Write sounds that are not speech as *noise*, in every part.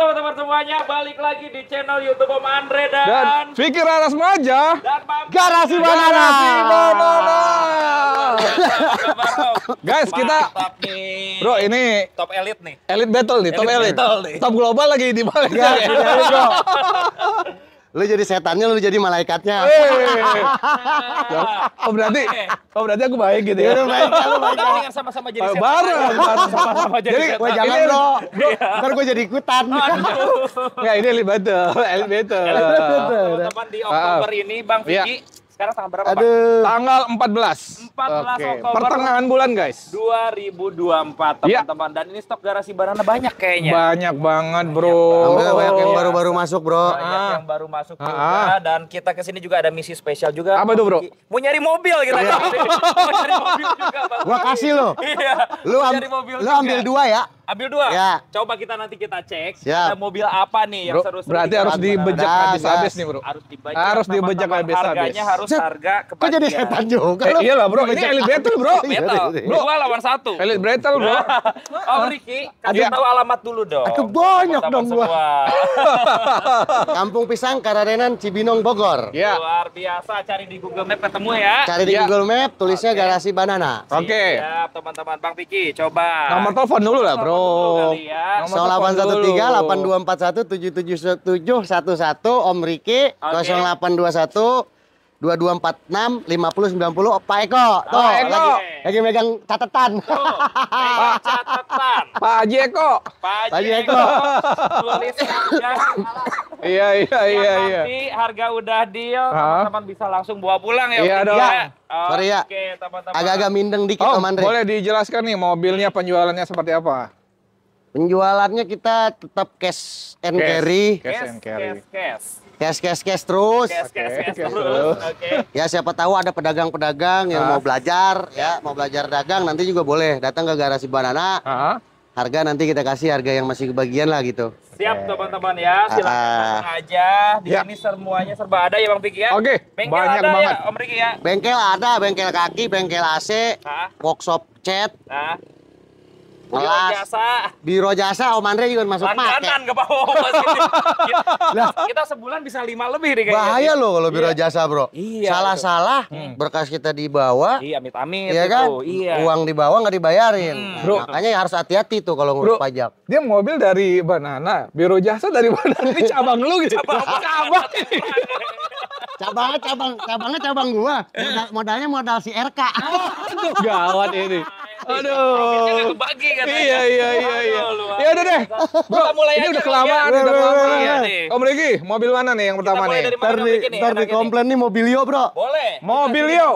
Teman-teman semuanya balik lagi di channel YouTube Om Andre dan, dan Fikir Aras Maja dan Mam Garasi Banana. Garasi Banana. *laughs* Guys, kita nih. Bro, ini top elit nih. Elit battle nih, top elit. Top global lagi di mana? Iya, iya, iya, Guys, *laughs* Lu jadi setannya, lu jadi malaikatnya. oh berarti, oh berarti aku baik gitu ya. Iya, baik, kalau iya, baik. Kita sama-sama jadi oh, setan. Baru, sama-sama jadi setan. Jadi, jangan lo. Iya. Ntar gue jadi ikutan. ya ini betul lebih betul teman di ah, ah. Oktober ini, Bang Vicky, sekarang tanggal berapa, Aduh. Pak? Tanggal 14. 14 okay. Oktober. Pertengahan bulan, guys. 2024, iya. teman-teman. Ya. Dan ini stok garasi banana banyak kayaknya. Banyak banget, Bro. Banyak, iya, banyak yang iya. baru-baru ya. masuk, Bro. Banyak ah. yang baru masuk ah. juga dan kita ke sini juga ada misi spesial juga. Apa tuh, Bro? Mau nyari mobil kita *laughs* mau nyari mobil juga, Bang. Gua kasih lo. Iya. Lu, am lu ambil dua ya ambil dua. Ya. Coba kita nanti kita cek Ya. ada mobil apa nih yang seru-seru. Berarti harus dibejak habis-habis nih, Bro. Harus dibejak. Harus dibejak habis-habis. Harganya harus harga kebagian. Kok jadi setan juga eh, Iya lah, Bro. Ini elite battle, Bro. Battle. Bro, dua lawan satu. Elite battle, Bro. oh, *laughs* Ricky, kasih tahu alamat dulu dong. Aku banyak dong gua. *laughs* Kampung Pisang Kararenan Cibinong Bogor. Ya. Luar biasa cari di Google Map ketemu ya. Cari di iya. Google Map tulisnya garasi banana. Oke. Siap, teman-teman. Bang Piki, coba. Nomor telepon dulu lah, Bro. Oh. delapan delapan satu tiga dua empat satu tujuh tujuh tujuh satu satu Om Riki delapan dua dua satu okay. 0821 2246 5090 Pak Eko. Tuh, oh, Eko. Lagi, lagi megang catatan. Tuh, megang catatan. *laughs* Pak Haji Eko. Pak Haji Eko. *laughs* Iya, iya, iya, iya. Nanti harga udah deal, teman-teman bisa langsung bawa pulang ya. Iya, dong. Ya. Sorry ya. Oke, teman-teman. Agak-agak mindeng dikit, oh, Om Andre. Boleh dijelaskan nih mobilnya penjualannya seperti apa? Penjualannya kita tetap cash and cash, carry. Cash, cash and carry. Cash, cash. Cash, cash, cash terus. Cash, cash, okay. cash, cash terus. Okay. Ya siapa tahu ada pedagang-pedagang yang uh. mau belajar, ya, ya mau belajar dagang nanti juga boleh datang ke garasi banana. Uh ah. -huh. Harga nanti kita kasih harga yang masih kebagian lah gitu. Siap teman-teman ya, ah. silakan uh, aja. Di ya. sini semuanya serba ada ya Bang Piki ya. Oke. Okay. Banyak ada ya, banget. ya Om Riki ya. Bengkel ada, bengkel kaki, bengkel AC, uh. workshop cat. Uh Kelas. Jasa. Biro jasa Om Andre juga masuk kan pakai. Langganan ke bawah. *laughs* kita, kita sebulan bisa lima lebih nih kayaknya. Bahaya loh kalau biro iya. jasa, Bro. Iya. Salah-salah hmm. berkas kita dibawa. Iya, amit-amit Iya gitu. kan? Iya. Uang dibawa nggak dibayarin. Hmm. Nah, bro. Makanya ya harus hati-hati tuh kalau ngurus bro, pajak. Dia mobil dari Banana, biro jasa dari mana? Ini cabang lu gitu. Cabang. cabang. cabangnya cabang cabangnya cabang gua modalnya modal si RK oh, gawat ini Iya. Aduh. Kebagi kan. Iya iya iya iya. Ya udah deh. Bro, mulai ini udah kelamaan ya. udah kelamaan nih. Om Riki, mobil mana nih yang pertama nih? Ntar di ntar di komplain nih mobilio, Bro. Boleh. Mobilio.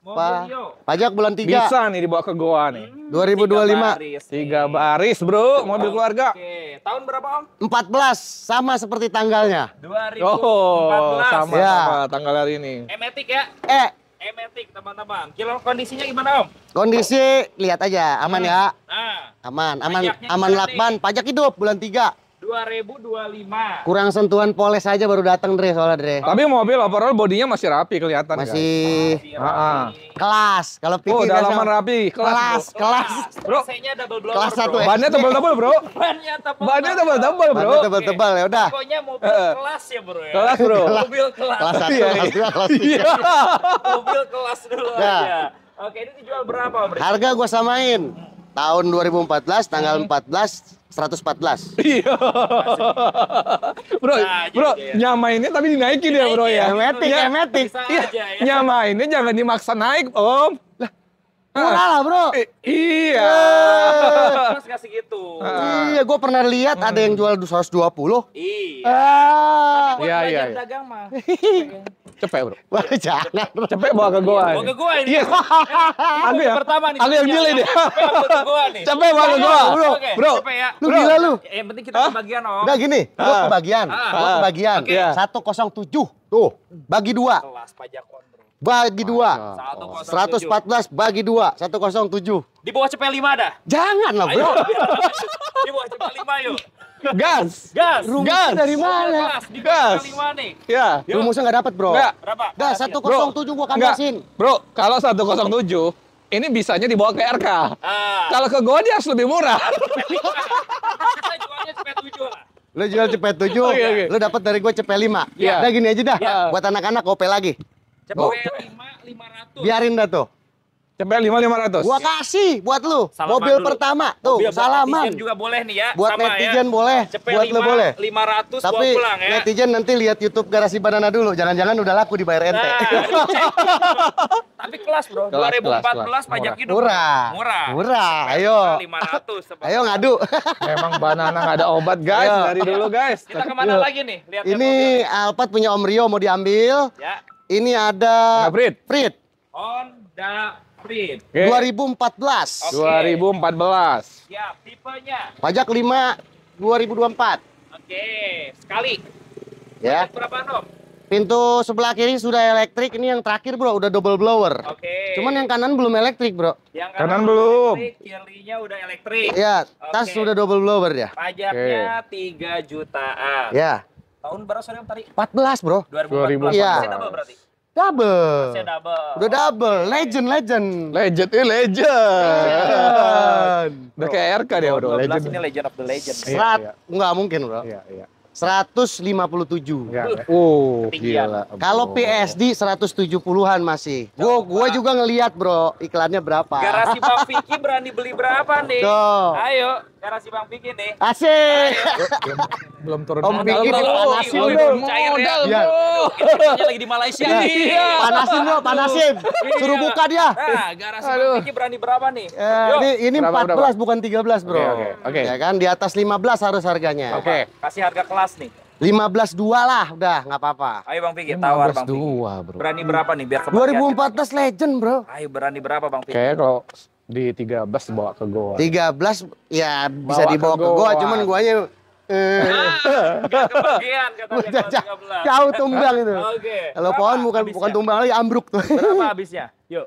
Pa pajak bulan 3. Bisa nih dibawa ke Goa nih. Hmm, 2025. Tiga baris, tiga baris bro, mobil keluarga. Oke. Tahun berapa Om? 14, sama seperti tanggalnya. 2014. Oh, sama, ya. sama tanggal hari ini. Emetik eh, ya? Eh, Emetik teman-teman. Kilo kondisinya gimana om? Kondisi lihat aja aman hmm. ya. Nah, aman, aman, aman lakban. Pajak hidup bulan tiga. 2025. Kurang sentuhan poles aja baru datang Dre soalnya Dre. Tapi mobil overall bodinya masih rapi kelihatan Masih. Kan? Ah, ah. Kelas. Kalau pikir Oh, dalaman rapi. Kelas, kelas. kelas. Bro. C-nya double blower. Kelas satu ya? Bannya tebal-tebal, Bro. Bannya tebal. Bannya tebal-tebal, Bro. Bannya tebal-tebal ya udah. Pokoknya mobil kelas ya, Bro ya. Kelas, Bro. mobil kelas. Kelas 1, iya. kelas 2, kelas 3. Iya. Mobil kelas dulu nah. aja. Oke, ini dijual berapa, Bro? Harga gua samain. Tahun 2014 tanggal 14 hmm. 114. Iya. bro, nah, bro, gitu ya. nyamainnya tapi dinaikin ya, Bro ya. Emetik, ya, emetik. Iya. iya. Ya. Nyamainnya jangan dimaksa naik, Om. Murah lah, Bro. I eh, iya. Terus eh. kasih gitu. Iya, gue pernah lihat hmm. ada yang hmm. jual 220. Iya. Ah. Iya, iya, iya. Dagang mah. *laughs* Cepet bro. Wah jangan. Cepet bawa ke goa. Bawa ke gua ini. Iya. Aku yang pertama nih. Aku yang gila ya. ini. Cepet bawa ke gua nih. *laughs* Cepet bawa ke gua. Bro, ya. bro. Lu gila eh, lu. Yang penting kita kebagian om. Udah gini. Lu ah. kebagian. Lu ah. kebagian. 107. Tuh. Bagi dua. Kelas pajak bagi dua. empat belas bagi dua, satu kosong tujuh Di bawah cepet lima ada? Jangan lah bro. *laughs* Di bawah cepet lima yuk. Gas. Gas. Rumusnya gas. dari mana? Gas. Di gas. lima nih. Ya. Yuk. Rumusnya nggak dapet bro. Nggak. Berapa? Gas 107 gua kandasin. Bro, kalau satu kosong tujuh ini bisanya dibawa ke RK. Ah. Kalau ke gua dia harus lebih murah. *laughs* *laughs* Kita jualnya cepet tujuh lah. Lo jual cepet tujuh, iya, iya. lo dapat dari gua cepet lima. Yeah. Udah gini aja dah, yeah. buat anak-anak kopi lagi. Cepet lima lima ratus. Biarin dah tuh. Cepet lima lima ratus. Gua kasih buat lu. Salaman Mobil dulu. pertama tuh. Mobil salaman. juga boleh nih ya. Buat Sama ya. netizen ya. boleh. Cepet buat 5, lu boleh. Lima ratus. Tapi pulang, ya. netizen nanti lihat YouTube garasi banana dulu. Jangan-jangan udah laku dibayar ente. Nah, *laughs* Tapi kelas bro. Dua ribu empat belas pajak hidup. Murah. Murah. Murah. Ayo. Lima ratus. Ayo ngadu. *laughs* Emang banana nggak ada obat guys. Ayo. Dari dulu guys. Kita kemana lagi nih? Lihat Ini Alphard punya Om Rio mau diambil. Ya. Ini ada Prit. Prit. Honda Prit. Okay. 2014. Okay. 2014. Ya, tipenya. Pajak 5 2024. Oke, sekali. Ya. berapa, Nom? Pintu sebelah kiri sudah elektrik, ini yang terakhir bro, udah double blower. Oke. Cuman yang kanan belum elektrik bro. Yang kanan, kanan belum. Kirinya udah elektrik. Iya, tas sudah double blower ya. Pajaknya tiga 3 jutaan. Ya. Tahun berapa sorry tadi? 14 bro. 2014. Iya. Masih double berarti? Double. Masih double. Udah double. Legend, legend. Legend, eh legend. legend. Udah kayak RK dia Bro. legend. ini legend of the legend. Serat. Enggak mungkin bro. Iya, iya. 157. Ya. Oh, gila. Kalau PSD 170-an masih. Ya gua gua juga ngelihat, Bro, iklannya berapa. Garasi Bang Vicky berani beli berapa nih? Tuh. Ayo, garasi Bang Vicky nih. Asik. belum turun Om Vicky dipanasin lu. Ya. Modal, lu ini iya. lagi di Malaysia iya. nih. Iya. Panasin lu, panasin. Suruh buka dia. Nah, garasi Bang Vicky berani berapa nih? Eh, ini ini 14 bukan 13, Bro. Oke, oke. Ya kan di atas 15 harus harganya. Oke. Kasih harga kelas 15 nih. 15 dua lah udah nggak apa-apa. Ayo Bang Piki tawar Bang Piki. bro. Berani berapa nih biar 2014 legend bro. Ayo berani berapa Bang Piki? Kayak kalau di 13 bawa ke goa. 13 ya bawa bisa dibawa ke goa, ke goa cuman guanya. eh nah, kebagian katanya 13. *laughs* Kau tumbang itu. Oke. Okay. Kalau pohon bukan bukan tumbang lagi ambruk tuh. Berapa habisnya? Yuk.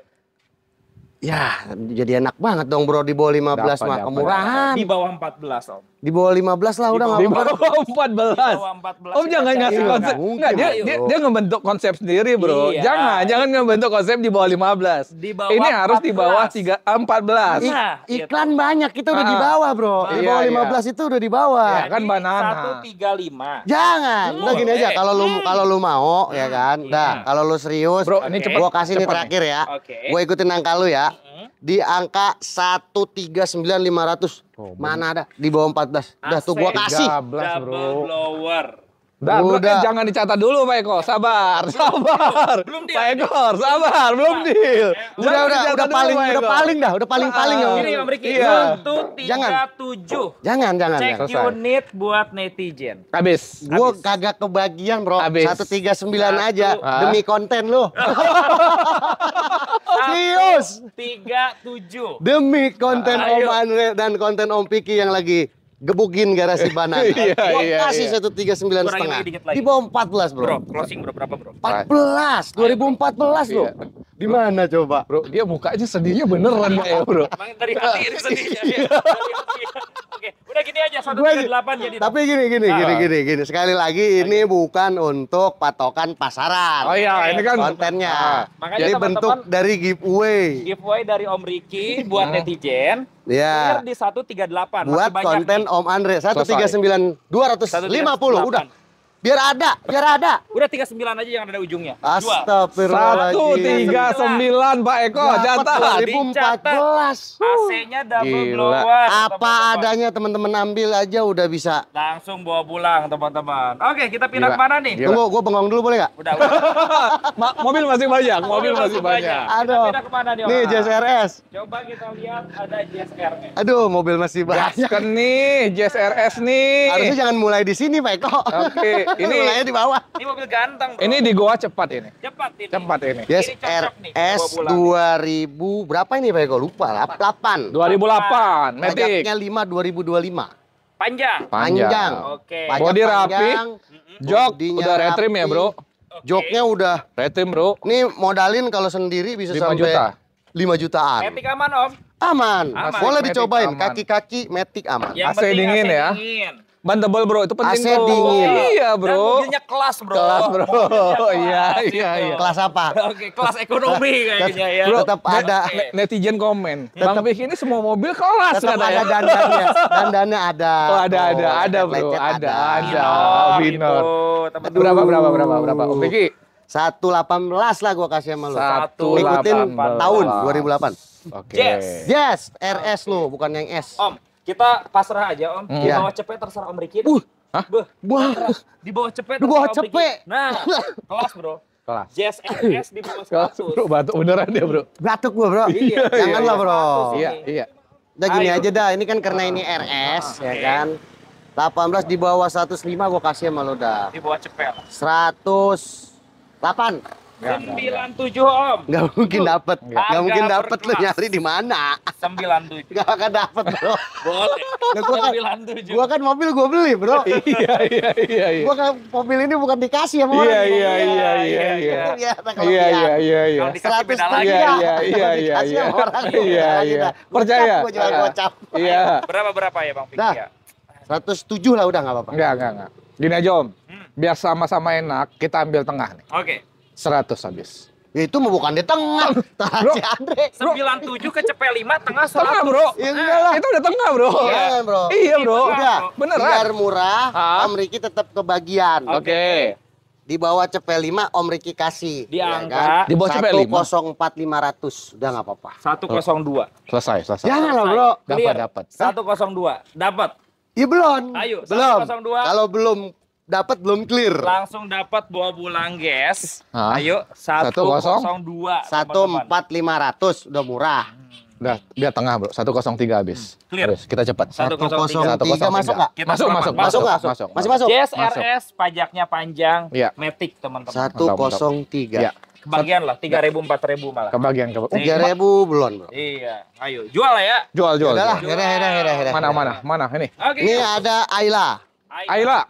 Ya, jadi enak banget dong bro di bawah 15 mah kemurahan. Di bawah 14 Om. Di bawah 15 lah udah enggak apa-apa. Di bawah 14. Di bawah 14. Om jangan ngasih iya, konsep. Enggak, enggak dia, dia dia ngebentuk konsep sendiri, Bro. Iya. Jangan, jangan ngebentuk konsep di bawah 15. Di bawah Ini 14. harus di bawah 3 14. Nah, I, gitu. iklan gitu. banyak kita udah di ah. bawah, Bro. Di iya, bawah iya, 15 iya. itu udah di bawah. Ya, kan banana. 135. Jangan. Hmm. Udah gini aja kalau lu kalau lu mau hmm. ya kan. Nah, iya. kalau lu serius, bro, ini gua kasih ini terakhir ya. Gue ikutin angka lu ya di angka satu tiga sembilan lima ratus oh, Mana ada di bawah empat belas Udah tuh gua kasih. 13, Bro. blower. Dan Udah. Eh, jangan dicatat dulu Pak Eko, sabar, sabar. Belum, deal. Pak Eko, sabar, belum deal. Udah udah udah udah paling dulu, udah paling dah, udah paling paling ya. Ah. Ini Om Riki, iya. 1 3 7. Jangan jangan. Cek ya. unit buat netizen. Habis. Gua kagak kebagian, Bro. Habis. sembilan aja ha? demi konten lu. Serius. tujuh Demi konten nah, Om Andre dan konten Om Piki yang lagi gebukin garasi banana. *laughs* iya, gua iya, iya. kasih iya. tiga sembilan setengah. Di bawah empat belas bro. Bro, closing bro berapa bro? Empat belas, dua ribu empat belas bro. Iya. Di mana coba? Bro, dia mukanya sedihnya beneran ya bro. Emang dari hati ini sedihnya. *laughs* Iya. Oke, Udah gini aja 138 jadi. Tapi gini gini gini ah. gini gini sekali lagi ini bukan untuk patokan pasaran. Oh iya, ini kan kontennya. Uh. jadi bentuk dari giveaway. Giveaway dari Om Riki buat iya. netizen. Iya. Di 138. Buat konten nih. Om Andre 139 250 udah Biar ada, biar ada. Udah 39 aja yang ada ujungnya. Astagfirullahaladzim. 139 Pak Eko, jatah. 2014. AC-nya double Gila. blower. Apa teman -teman. adanya teman-teman ambil aja udah bisa. Langsung bawa pulang teman-teman. Oke, kita pindah Gila. kemana nih? Gila. Tunggu, gue bengong dulu boleh gak? Udah, udah. *laughs* mobil masih banyak, mobil masih banyak. Aduh. Kita pindah kemana nih? Nih, JSRS. Coba kita lihat ada JSRS. Aduh, mobil masih banyak. Jasken nih, JSRS nih. Harusnya jangan mulai di sini Pak Eko. Oke ini Mulanya di bawah. Ini mobil ganteng, bro. Ini di Goa cepat ini. Cepat ini. Cepat ini. Yes, ini RS nih, 2000 berapa ini Pak Eko? Lupa. 8. 2008, Matic. Pajaknya 5 2025. Panjang. Panjang. Oke. Okay. Body rapi. Jok udah retrim ya, Bro. Okay. Joknya udah retrim, Bro. Ini modalin kalau sendiri bisa 5 sampai juta. 5 jutaan. Matic aman, Om. Aman. aman. Boleh dicobain kaki-kaki Matic aman. Yang AC dingin AC ya. Dingin. Ban tebal bro, itu penting AC bro. dingin. Oh, iya, bro. Iya bro. Dan mobilnya kelas bro. Kelas bro. *laughs* Oh, iya, gitu. iya, iya. Kelas apa? Oke, kelas ekonomi *laughs* kayaknya ya. Bro, tetap ada okay. netizen komen. Tetap, Bang Pih ini semua mobil kelas tetap ada ya. dandannya. Dandannya ada. *laughs* Oh, ada bro. ada ada bro, ada ada. Winner. Oh, gitu, berapa berapa berapa berapa? Oke, Ki. 118 lah gua kasih sama lu. 118. Ikutin tahun 2008. Oke. Yes. Yes, RS lu bukan yang S. Om, kita pasrah aja Om. Hmm. Di iya. bawah cepet terserah Om Riki. Uh. Hah? Wah. Di bawah cepet. Di bawah cepet. Nah, *laughs* kelas bro kelas. JSS di bawah Kelas, bro, batuk beneran ya, Bro. Batuk gua, Bro. iya, iya, iya Jangan lah, Bro. Iya, iya. Udah gini aja dah, ini kan karena ini RS, ah, ya kan. 18 di bawah 105 gua kasih sama lo dah. Di bawah cepet. seratus delapan sembilan tujuh Om. Nggak mungkin dapet Nggak mungkin dapet lu nyari di mana? sembilan tujuh Nggak akan dapet Bro. Boleh. Nah, gua kan, 97. Gua kan mobil gua beli, Bro. iya, iya, iya, iya, iya. Gua kan mobil ini bukan dikasih ya, mau Iya, iya, iya, iya, iya. Iya, iya, iya, nah, iya, iya. iya iya iya iya Iya, iya, iya, iya. iya iya Iya, iya. Percaya. Gua jual gocap. Iya. Berapa berapa ya, Bang iya Nah, 107 lah udah nggak apa-apa. Enggak, enggak, enggak. Gini aja Om, iya biar sama-sama enak, kita ambil tengah nih. Oke. Okay. 100 habis. Ya, itu mah bukan di tengah. Tah si Andre. 97 ke cp 5 tengah 100. Tengah, Bro. Ya, enggak lah. Itu udah tengah, Bro. Iya, yeah. Bro. Iya, Bro. Udah. Beneran. Biar murah, ha? Om Riki tetap kebagian. Oke. Okay. Di bawah cp 5 Om Riki kasih. Di ya angka. kan? Di bawah cp 5. 104500. Udah enggak apa-apa. 102. Selesai, selesai. Jangan lah, Bro. Dapat, dapat. 102. Dapat. Iya belum. Ayo, belum. Kalau belum dapat belum clear. Langsung dapat bawa pulang, guys. Hah? Ayo empat lima ratus udah murah. Hmm. Udah, dia tengah, Bro. satu 103 habis. Hmm, clear. Terus, Kita cepat. 103. kosong 103 masuk masuk, Masuk, iya. masuk, masuk, masuk, masuk. masuk, masuk. Jazz RS pajaknya panjang, ya. Matic, teman-teman. 103. Ya. Kebagian lah, tiga ribu empat ribu malah. Kebagian, kebagian. Tiga ribu belum, bro. Iya, ayo jual lah ya. Jual, jual. Udah lah, mana, mana, mana ini. Okay. Ini ada Ayla. Ayla.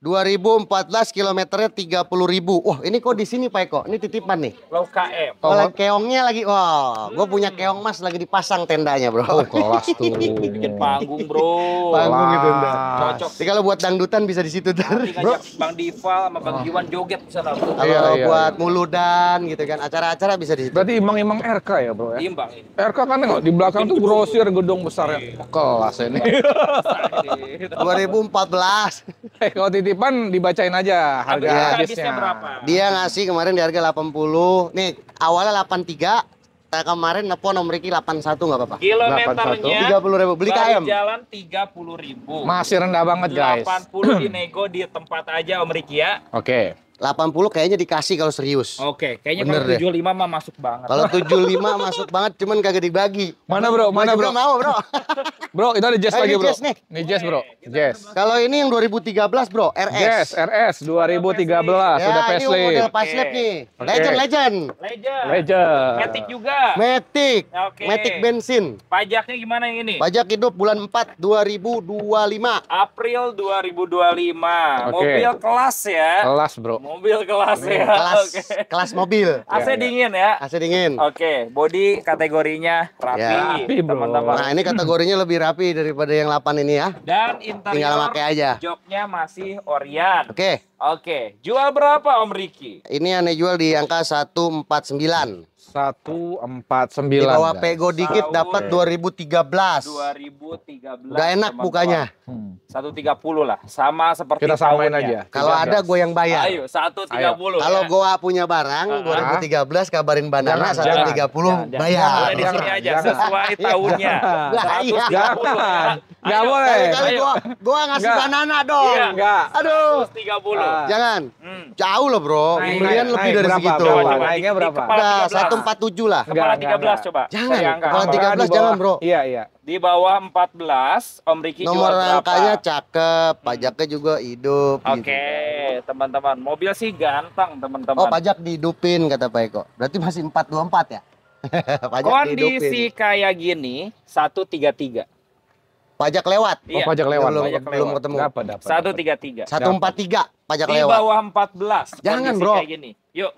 2014 kilometernya 30 ribu. Wah ini kok di sini Pak Eko? Ini titipan nih. Low KM. Kalau keongnya lagi, wah, wow, gue punya keong mas lagi dipasang tendanya bro. Oh, kelas tuh. *laughs* Bikin panggung bro. Panggung itu enggak. Cocok. Jadi kalau buat dangdutan bisa di situ ter. Bro. Bang Diva sama Bang ah. Iwan joget bisa tahu. Kalau iya, iya. buat muludan gitu kan, acara-acara bisa di situ. Berarti imang-imang RK ya bro ya? Imbang. Iya, RK kan nengok di belakang tuh grosir gedung besar ya. Kelas ini. 2014. Iya. *laughs* *laughs* Kalau titipan dibacain aja harga ya, habisnya. berapa? Dia ngasih kemarin di harga 80. Nih, awalnya 83, saya eh, kemarin nepon nomor Riki 81 nggak apa-apa. Kilometernya puluh ribu. Beli KM. Jalan puluh ribu. Masih rendah banget guys. 80 dinego di tempat aja Om Riki ya. Oke. Okay. 80 kayaknya dikasih kalau serius. Oke, kayaknya Bener kalau 75 lima mah masuk banget. Kalau 75 *laughs* masuk banget cuman kagak dibagi. Mana Bro? Mana Bro? Mau Bro. *laughs* bro, itu ada Jazz nah, lagi Bro. Jazz nih. Ini Jazz Bro. Jazz. Kalau ini yang 2013 Bro, RS. Jazz RS 2013 ya, sudah facelift. Ini model facelift nih. Legend, okay. legend. Legend. Legend. Matic juga. Matic. Ya, okay. Matic bensin. Pajaknya gimana yang ini? Pajak hidup bulan 4 2025. April 2025. Okay. Mobil kelas ya. Kelas Bro. Mobil kelas mobil. ya. Kelas, okay. kelas mobil. AC ya, ya, dingin ya. AC dingin. Oke, okay. body kategorinya rapi, ya. rapi teman-teman. Nah, ini kategorinya lebih rapi daripada yang 8 ini ya. Dan interior tinggal pakai aja. Joknya masih Orion. Oke. Okay. Oke, okay. jual berapa Om Riki? Ini aneh jual di angka 149 satu empat sembilan. Di bawah pego dikit dapat dua Dua ribu ribu tiga belas. tiga belas. Gak enak bukanya. Hmm. Satu tiga puluh lah, sama seperti kita samain tahunnya. aja. Kalau ada gue yang bayar. Ayo satu tiga puluh. Kalau ya. gue punya barang ah, ah. dua ribu tiga belas kabarin banana satu tiga puluh bayar. Di sini aja sesuai iya. tahunnya. Iya. Satu tiga puluh. Gak boleh. Kali gua gua ngasih Nggak. banana dong. Iya. Enggak. Aduh. 130. Uh. Ah. Jangan. Hmm. Jauh loh, Bro. Kemudian lebih naik, dari berapa, segitu. Berapa, coba, Naiknya berapa? Nah, 147 lah. Kepala 13 enggak. coba. Jangan. Kepala 13 bawah, jangan, Bro. Iya, iya. Di bawah 14, Om Riki Nomor jual rangkanya cakep, pajaknya juga hidup. Gitu. Oke, okay, gitu. teman-teman. Mobil sih ganteng, teman-teman. Oh, pajak dihidupin kata Pak Eko. Berarti masih 424 ya? *laughs* pajak Kondisi dihidupin. kayak gini, 133. Pajak lewat. Iya. Oh, pajak lewat. Belum, pajak belum lewat. ketemu. Dapat, dapat. 133. 143 pajak lewat. Di bawah 14. Jangan, Bro. Kayak gini. Yuk.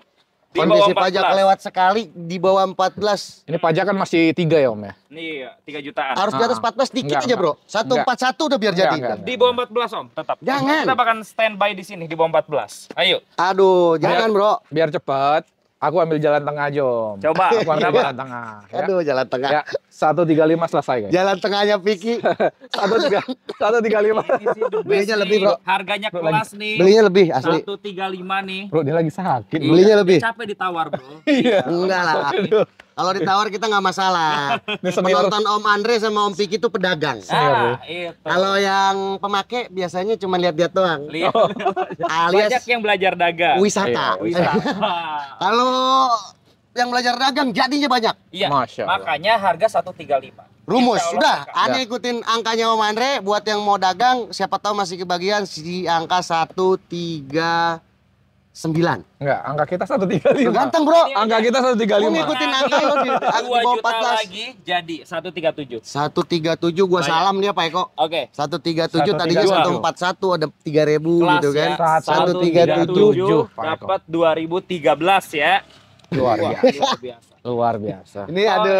Di Kondisi bawah 14. pajak lewat sekali di bawah 14. Ini pajak kan masih 3 ya, Om ya? Ini 3 iya, jutaan. Harus di atas 14 ah, ah. dikit enggak, aja, Bro. 141 udah biar enggak, jadi. Enggak, enggak, di bawah 14, Om. Tetap. Jangan. Kita bakal standby di sini di bawah 14. Ayo. Aduh, jangan, biar, Bro. Biar cepat. Aku ambil jalan tengah, Jom. Coba. Aku ambil jalan tengah. Ya. Aduh, jalan tengah. Ya satu tiga lima selesai guys. Jalan tengahnya Piki. *laughs* satu tiga satu tiga lima. Belinya lebih bro. Harganya bro, kelas nih. Belinya lebih asli. Satu tiga lima nih. Bro dia lagi sakit. Belinya iya, lebih. Capek ditawar bro. *laughs* Iya. Enggak lah. Kalau ditawar kita nggak masalah. Penonton Om Andre sama Om Piki ah, itu pedagang. Ah, Kalau yang pemakai biasanya cuma lihat-lihat doang. Lihat. Oh. Alias yang belajar dagang. Wisata. Iya, wisata. *laughs* Kalau yang belajar dagang jadinya banyak. Iya. Masya Allah. Makanya harga 135. Rumus, sudah. Ane ikutin angkanya Om Andre buat yang mau dagang, siapa tahu masih kebagian si angka tiga sembilan. Enggak, angka kita satu tiga lima. Ganteng bro. Ini angka kita satu tiga lima. ikutin angka lo di, angka 14. lagi jadi satu tiga tujuh. Satu tiga tujuh, gue salam dia Pak Eko. Oke. Satu tiga tujuh tadi satu empat satu ada tiga ribu gitu kan. Ya. Satu tiga tujuh. Dapat dua ribu tiga belas ya. Luar biasa. Luar biasa. Ini ada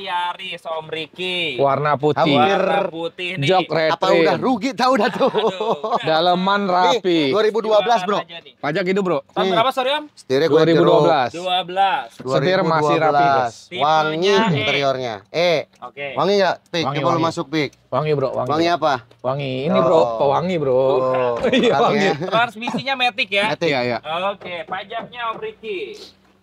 Yaris Om Riki. Warna putih. Warna putih nih. Jok Apa udah rugi tahu dah tuh. *laughs* Daleman rapi. Nih, 2012, Bro. Pajak itu, Bro. Tahun berapa sorry, Om? Setirnya 2012. 12. 2012. Setir masih rapi, Bos. Wangi eh. interiornya. Eh. Oke. Okay. Wangi enggak? Pik, wangi, wangi. masuk pik. Wangi, Bro. Wangi. apa? Wangi. Ini, Bro, oh. pewangi, Bro. Oh. *laughs* iya, wangi. Transmisinya metik ya? Metik. ya. iya. Oke, pajaknya Om Riki.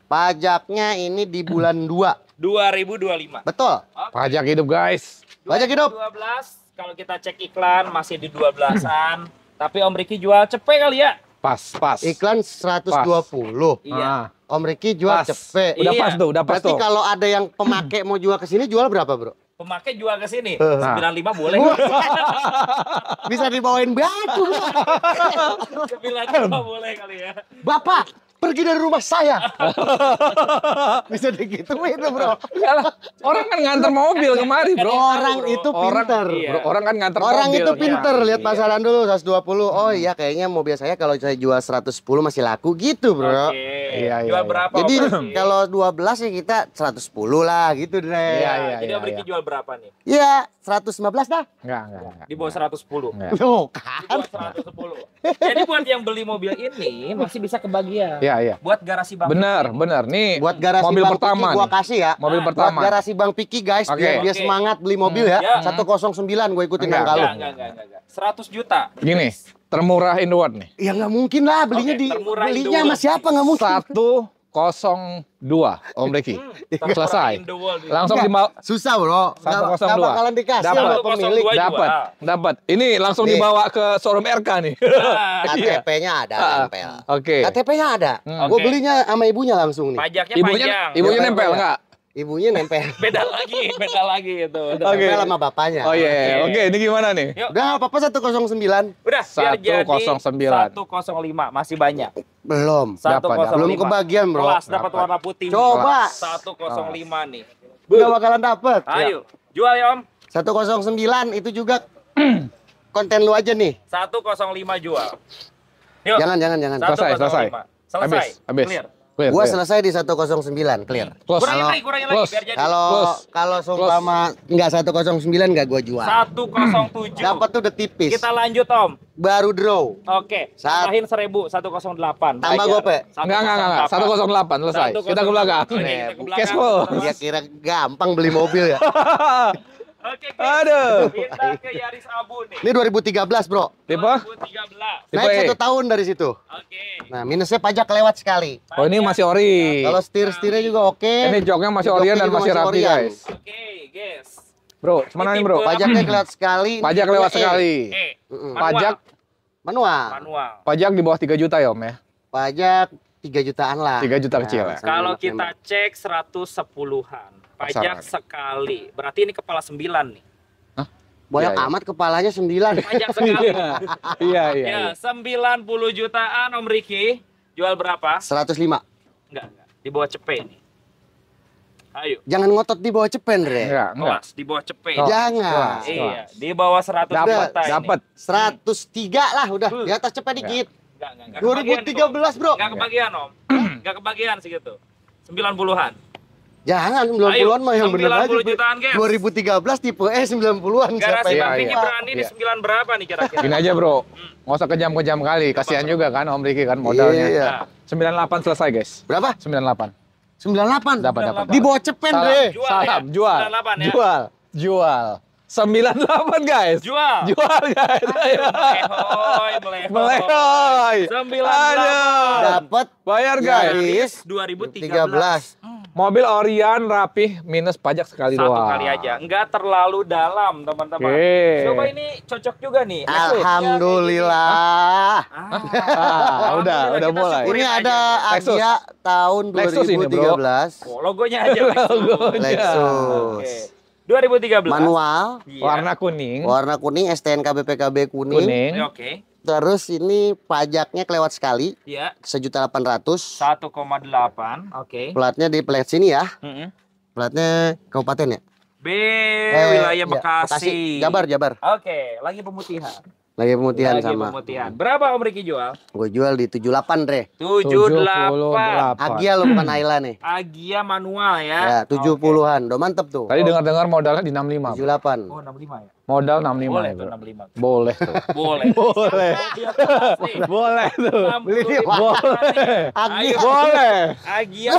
Pajaknya ini di bulan 2. 2025. Betul. Okay. Pajak hidup guys. Pajak hidup. 12 kalau kita cek iklan masih di 12-an. *clears throat* Tapi Om Riki jual cepet kali ya? Pas, pas. Iklan 120. Pas. Iya. Ah. Om Riki jual cepe cepet. Udah iya. pas tuh, udah pas Berarti kalau ada yang pemakai mau jual ke sini jual berapa, Bro? Pemakai jual ke sini. Eh. Nah. 95 boleh. *laughs* Bisa dibawain batu. 95 boleh kali ya. Bapak, pergi dari rumah saya. *laughs* Bisa begitu itu bro. Yalah, orang kan nganter mobil kemari bro. Orang itu pinter. Iya. Orang, orang kan nganter mobil. Orang itu iya, pinter. Iya. Lihat pasaran dulu 120. Oh hmm. iya kayaknya mobil saya kalau saya jual 110 masih laku gitu bro. Okay. Iya, iya, jual berapa? Jadi kalau 12 ya kita 110 lah gitu deh. Iya, iya, iya, Jadi iya, iya. jual berapa nih? Iya 115 dah? Enggak, enggak, enggak. Di bawah 110. Enggak. Loh, *laughs* kan. Di bawah 110. Jadi buat yang beli mobil ini masih bisa kebagian. Iya, iya. Buat garasi Bang Benar, Piki. benar. Nih buat garasi mobil Bang pertama Piki gua kasih ya. Nah, mobil ah. pertama. Buat garasi Bang Piki guys, okay. biar okay. dia semangat beli mobil hmm, ya. ya. sembilan, gue ikutin enggak, yang Enggak, enggak, enggak, enggak. 100 juta. Gini, termurah in the world nih. Ya nggak mungkin lah belinya okay, di belinya sama siapa nggak mungkin. Satu 02 Om Reki. Hmm, Selesai. Ya. Langsung dibawa susah, Bro. 102. Enggak bakalan dikasih dapat pemilik dapat. Dapat. Ini langsung nih. dibawa ke showroom RK nih. Nah. Iya. Iya. KTP-nya ada ah, nempel. Oke. Okay. KTP-nya ada. Hmm. Gue belinya sama ibunya langsung nih. Pajaknya ibunya, panjang. Ibunya iya, nempel enggak? ibunya nempel. *laughs* beda lagi, beda lagi itu. Oke. Okay. Nempel sama bapaknya. Oh iya, yeah. Iya. oke. Okay. okay. Ini gimana nih? Yuk. Udah apa-apa 109. Udah, 109. 105 masih banyak. Belum. Dapat. Belum kebagian, Bro. Kelas dapat warna putih. Coba. 105 nih. udah bakalan dapat. Ayo. Iya. Jual ya, Om. 109 itu juga *clears throat* konten lu aja nih. 105 jual. Yuk. Jangan, jangan, jangan. Selesai, selesai. Selesai. Habis, habis. Clear. Clear, gua clear. selesai di 109, clear. Close. Kurangin lagi, kurangin lagi biar jadi. Kalau kalau seumpama enggak 109 enggak gua jual. 107. Dapat tuh udah tipis. Kita lanjut, Om. Baru draw. Oke. Okay. Tambahin 1000 108. Tambah gua, Pe. Enggak, enggak, enggak. 108 selesai. Kita ke belakang. Cash flow. Ya kira gampang beli mobil ya. *laughs* Oke, okay, Aduh. Kita ke Yaris Abu nih. Ini 2013, Bro. Tipe? 2013. Naik e. satu tahun dari situ. Oke. Okay. Nah, minusnya pajak lewat sekali. Oh, ini masih ori. kalau setir-setirnya juga oke. Okay. Ini joknya masih ori dan masih, rapi, rapi, guys. Oke, okay, guys. Bro, cuman ini, Bro. Pajaknya kelewat sekali. Pajak lewat e. sekali. E. E. Pajak manual. Manual. Pajak di bawah 3 juta ya, Om ya. Pajak 3 jutaan lah. 3 juta nah, kecil ya. Kalau kita cek 110-an. Pajak Pasaran. sekali. Berarti ini kepala sembilan nih. Banyak ya, ya. amat kepalanya sembilan. Pajak *laughs* sekali. Iya, iya. iya ya, iya. sembilan puluh jutaan Om Riki. Jual berapa? 105. Enggak, enggak. Di bawah cepe nih. Ayo. Jangan ngotot di bawah cepen, Re. Enggak, enggak. di bawah cepen. Oh. Jangan. Kelas, iya, di bawah 100 dapat dapat. tiga lah udah. Hmm. Di atas cepen dikit. Enggak, enggak, enggak. 2013, Bro. Enggak kebagian, Om. *clears throat* Enggak kebagian segitu. Sembilan puluhan. Jangan 90-an mah yang benar aja. Jutaan, guys. 2013 tipe E eh, 90-an siapa yang ya? Ricky iya. berani di 9 berapa nih kira-kira? Gini aja, Bro. Hmm. nggak usah kejam-kejam kali. Kasihan juga kan Om Ricky kan modalnya. Iya. iya. Nah. 98 selesai, guys. Berapa? 98. 98. Dapat dapat. Di bawah cepen, Salam, ya. Salam, jual. jual. 98 ya. Jual. Jual. 98 guys. Jual. Jual guys. Ayo, melehoy, melehoy. Melehoy. 98. Dapat bayar guys. 2013. 2013. Hmm. Mobil Orion rapih minus pajak sekali Satu doang. Satu kali aja. Enggak terlalu dalam, teman-teman. Okay. Coba ini cocok juga nih. Ya, Alhamdulillah. Ya, ah. Ah. Udah, udah, udah mulai. Ini ada Agia tahun 2013. Lexus ini, bro. Oh, logonya aja Lexus. Lexus. Okay. 2013. Manual. Iya. Warna kuning. Warna kuning, STNK BPKB kuning. Kuning. Oke. Okay. Terus ini pajaknya kelewat sekali. Iya. Sejuta delapan ratus. Satu koma delapan. Oke. Platnya di plat sini ya. Mm -hmm. Platnya kabupaten ya. B eh, wilayah iya, Bekasi. Bekasi. Jabar Jabar. Oke, okay. lagi pemutihan. Lagi pemutihan Lagi sama. pemutihan. Berapa Om Riki jual? Gue jual di 78, Dre. 78. Agia lo bukan Ayla nih. Agia manual ya. Ya, 70-an. Okay. Udah mantep tuh. Tadi oh. dengar-dengar modalnya di 65. 78. Oh, 65 ya. Modal enam lima, Boleh ya, tuh 65. Boleh tuh. *laughs* Boleh. Boleh. *laughs* Boleh tuh. Beli dia. Boleh. Agi. Boleh. Agi *laughs*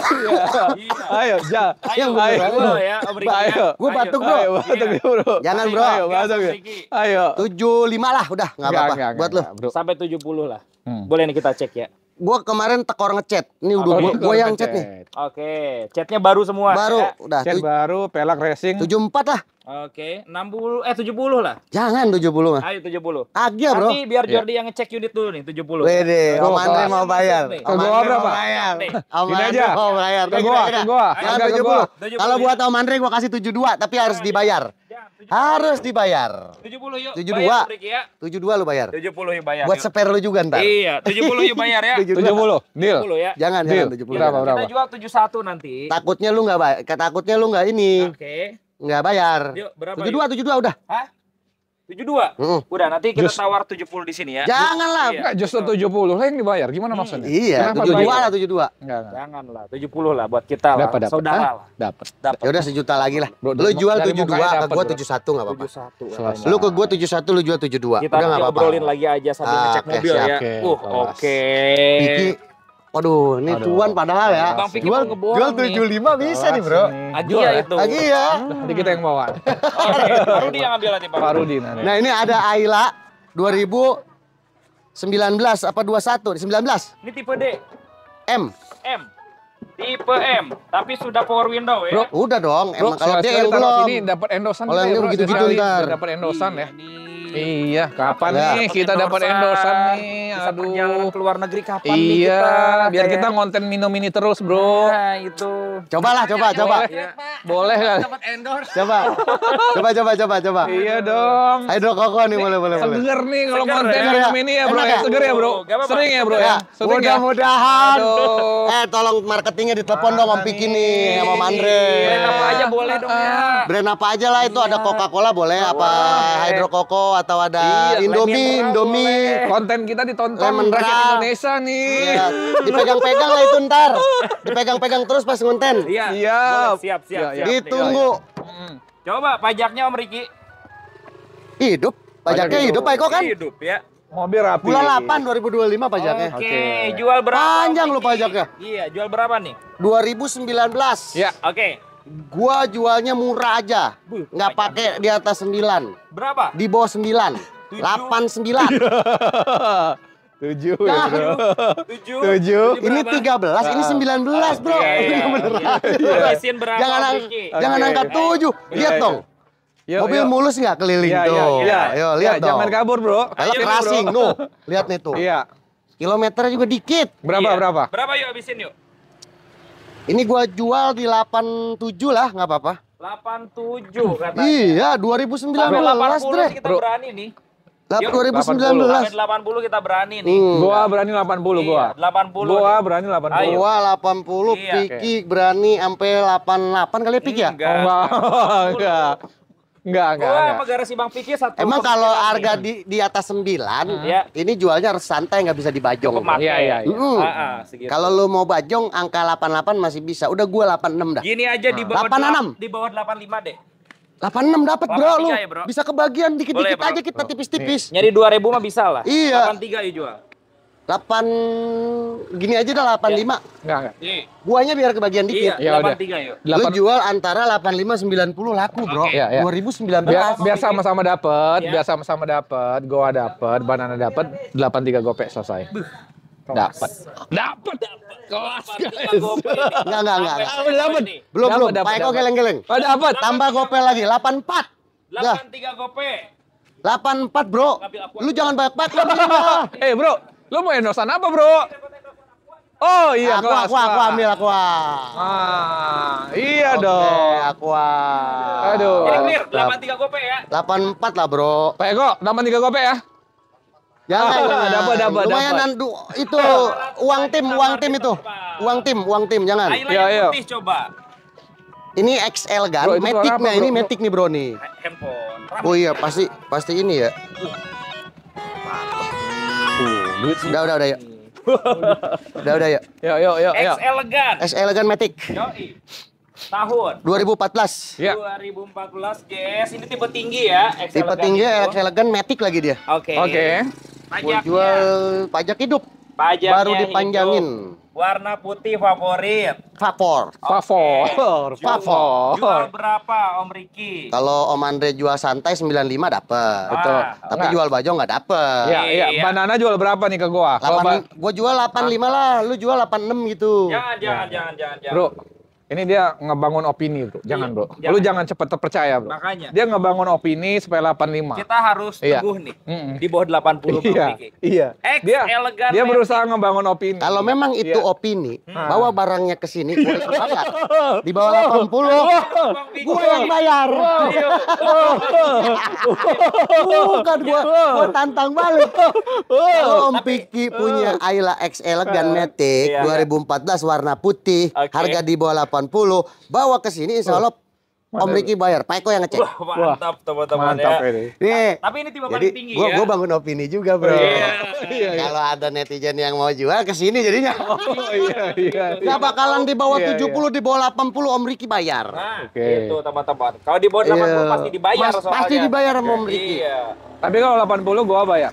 Ayo, ja. Ayo, ayo. Ya, ayo, ya. Ayo. Gue batuk, Bro. Ayo, iya. batuk, Bro. Jangan, Bro. Ayo, batuk. Ayo. 75 lah udah, enggak apa-apa. Buat lu. Sampai 70 lah. Hmm. Boleh nih kita cek ya gue kemarin tekor ngechat. Ini udah gue gue yang chat nih. Oke, chatnya baru semua. Baru, udah. Chat baru, pelak racing. 74 lah. Oke, enam puluh eh tujuh puluh lah. Jangan 70 mah. Ayo tujuh puluh. Agak, ya, Bro. Nanti biar iya. Jordi yeah. yang ngecek unit dulu nih tujuh puluh. Wede, mau mau bayar. Om Andre berapa? Bayar. Om Andre mau bayar. Ke gua, ke gua. Jangan 70. Kalau buat Om Andre gua kasih 72, tapi harus dibayar. Harus dibayar. 70 yuk. 72. dua. Ya. Tujuh 72 lu bayar. 70 yuk bayar. Buat spare lu juga ntar. Iya, 70 yuk bayar ya. 70. *laughs* 70. Deal. ya. Jangan, Deal. jangan 70. Berapa, berapa? Kita jual 71 nanti. Takutnya lu enggak takutnya lu enggak ini. Oke nggak bayar. Tujuh dua, tujuh dua udah. Tujuh dua. Udah nanti kita Just... tawar tujuh puluh di sini ya. Janganlah. Iya. Enggak, justru tujuh puluh lah yang dibayar. Gimana hmm. maksudnya? Iya. Tujuh dua lah tujuh dua. Janganlah tujuh puluh lah buat kita dapet, lah. Dapet. Saudara lah. Dapat. Dapat. Ya udah sejuta lagi lah. Lo jual tujuh dua ke gue tujuh satu nggak apa-apa. Tujuh satu. Lo ke gue tujuh satu lo jual tujuh dua. Kita nggak apa-apa. Kita ngobrolin lagi aja sambil ah, ngecek mobil ya. Uh oke. Waduh, ini tuan padahal ya. Bang Piki jual, mau jual 75 bisa nih bro. Aji iya, iya, ya? itu. Aji ya. Hmm. Nanti kita yang bawa. *laughs* Oke, Pak Rudi yang ambil nanti Pak. Pak Rudi nanti. Nah ini ada Aila 2019 apa 21? 19. Ini tipe D. M. M. Tipe M, tapi sudah power window ya. Bro, udah dong. Bro, Emang kalau dia yang belum. Ini dapat endosan. Kalau ini begitu-gitu ntar. Dapat endosan ya. Iya, kapan ya. nih kita dapat endorsan nih? Bisa Aduh. perjalanan ke luar negeri kapan iya, nih kita? biar kita ngonten minum ini terus, Bro. Nah, itu. Cobalah, coba, ya, coba. Ya. Boleh enggak? Iya, dapat endorse. Coba. coba, coba, coba, coba. Iya dong. dong, koko nih boleh, boleh, boleh. Seger nih kalau ngonten ya. minum ini ya, Bro. Ya. Seger ya, Bro. Sering ya, Bro ya. ya, ya? Mudah-mudahan. Eh, tolong marketingnya ditelepon dong sama Piki nih, sama Andre. Iya. Brand apa aja boleh dong ya. Brand apa aja lah itu ada iya. Coca-Cola boleh apa Hydro Coco atau ada iya, Indomie, Indomie. Konten kita ditonton Lemon rakyat Indonesia nih. Iya. Dipegang-pegang lah itu ntar. Dipegang-pegang terus pas konten, iya, iya. Iya, iya. Siap. Siap, siap, siap. Ditunggu. Coba pajaknya Om Riki. Hidup. Pajaknya Pajak hidup, Pak Eko kan? Hidup ya. Mobil rapi. Bulan 8 2025 pajaknya. Oke, okay. jual berapa? Panjang lo pajaknya. Iya, jual berapa nih? 2019. Ya. Oke. Okay. Gua jualnya murah aja. Nggak pakai di atas 9. Berapa? Di bawah 9. delapan Tujuh, ya *laughs* bro. Nah, tujuh. Tujuh. Ini tiga belas, ini ah. sembilan belas, bro. Iya, iya, ini beneran. Iya. jangan, jangan angkat tujuh. Lihat dong. Mobil mulus nggak keliling tuh? Iya, lihat dong. Jangan kabur, bro. Kalau racing, tuh Lihat nih tuh. Iya. Kilometernya juga dikit. Berapa, iya. berapa? Berapa yuk abisin yuk? Ini gua jual di 87 lah, nggak apa-apa. 87 katanya. Iya, 2019 80 kita Bro. berani nih. Yuk, 2019. 80. kita berani nih. Hmm. Gua berani 80 gua. 80. Gua berani 80. Ayo. Gua 80, iya. Piki okay. berani sampai 88 kali ya Piki ya? Enggak. Oh, enggak. Enggak, enggak. Wah, enggak. garasi Bang Piki satu. Emang kalau harga di, di atas 9, hmm. Iya. ini jualnya harus santai enggak bisa dibajong. Iya, iya, iya. Heeh. Mm. Ah, ah, kalau lu mau bajong angka 88 masih bisa. Udah gua 86 dah. Gini aja di nah. bawah 86. Di bawah 85 deh. 86 dapat bro lu. Ya, bro. Bisa kebagian dikit-dikit aja kita tipis-tipis. Nyari 2000 mah bisa lah. Iya. 83 ya jual. 8 gini aja dah 85. Ya. lima. Enggak enggak. Buahnya biar kebagian dikit. Iya, ya tiga yuk. Lu jual antara 85 90 laku bro. Okay. Iya, iya. Dua 2019. sembilan Biar sama-sama dapet, iya. biar sama-sama dapet. gua dapat, banana dapat, 83 gopek selesai. Dapat. Dapat. Kelas guys. Enggak enggak enggak. Dapat. Belum belum. Pak Eko geleng-geleng. Oh dapat. Tambah gopek lagi 84. 83 gopek. 84 bro, lu jangan banyak banyak. *laughs* eh bro, Lu mau endosan apa, Bro? Oh iya, aku, aku, aku ambil aku. Ah, iya okay, dong. Aku. Aduh. Ini clear, tiga gope ya. Delapan empat lah, Bro. Pak delapan tiga gope ya. Jangan, ah, jangan. dapat, dapat, Lumayan nandu itu uang tim, uang tim itu. Uang tim, uang tim, jangan. Iya, iya. coba. Ini XL kan, metik nih, ini metik nih bro nih. Handphone. Oh iya, pasti pasti ini ya duit. Udah, udah, udah, yuk. *laughs* udah, udah, yuk. Yuk, yuk, yuk. X elegan. X elegan Matic. Yoi. Tahun 2014. Ya. 2014 GS ini tipe tinggi ya. X tipe tinggi, gitu. X elegan Matic lagi dia. Oke. Okay. Oke. Okay. Pajaknya. Jual pajak hidup. Pajaknya baru dipanjangin. Hidup. Warna putih favorit. Favor. Favor. Okay. Favor. Jual berapa Om Riki? Kalau Om Andre jual santai 95 dapat. Ah, Betul. Tapi jual baju nggak dapat. Iya, iya. iya. Banana jual berapa nih ke gua? Kalau gua jual 85 lah, lu jual 86 gitu. Jangan, jangan, ya. jangan, jangan, jangan. Bro, ini dia ngebangun opini, bro. Iya, jangan, bro. Jangan. Lu jangan cepet terpercaya, bro. Makanya. Dia ngebangun opini supaya 85. Kita harus iya. teguh nih. Mm -mm. Di bawah 80 Iya. Iya. X dia, elegan. Dia berusaha ngebangun opini. Kalau memang itu iya. opini, hmm. bawa barangnya ke sini, gue iya. Di bawah 80, gue yang bayar. Oh, bukan gue, gue tantang balik. Kalau Om Piki eh. punya Ayla X elegan Matic 2014 iya, warna putih, harga di bawah 80 80 bawa ke sini insya Allah Mantap. Om Riki bayar, Pak Eko yang ngecek. Wah, mantap teman-teman ya. Ini. Nih, Tapi ini tiba jadi, paling tinggi gua, ya. Gue bangun opini juga bro. Oh, iya. Kalau ada netizen yang mau jual ke sini jadinya. *laughs* Oh iya iya. Gak iya. bakalan di bawah iya, 70, iya. di bawah 80 Om Riki bayar. Nah, okay. itu teman-teman. Kalau di bawah 80 yeah. pasti dibayar Mas, soalnya. Pasti dibayar sama Om Riki. Iya. Tapi kalau 80 gue bayar.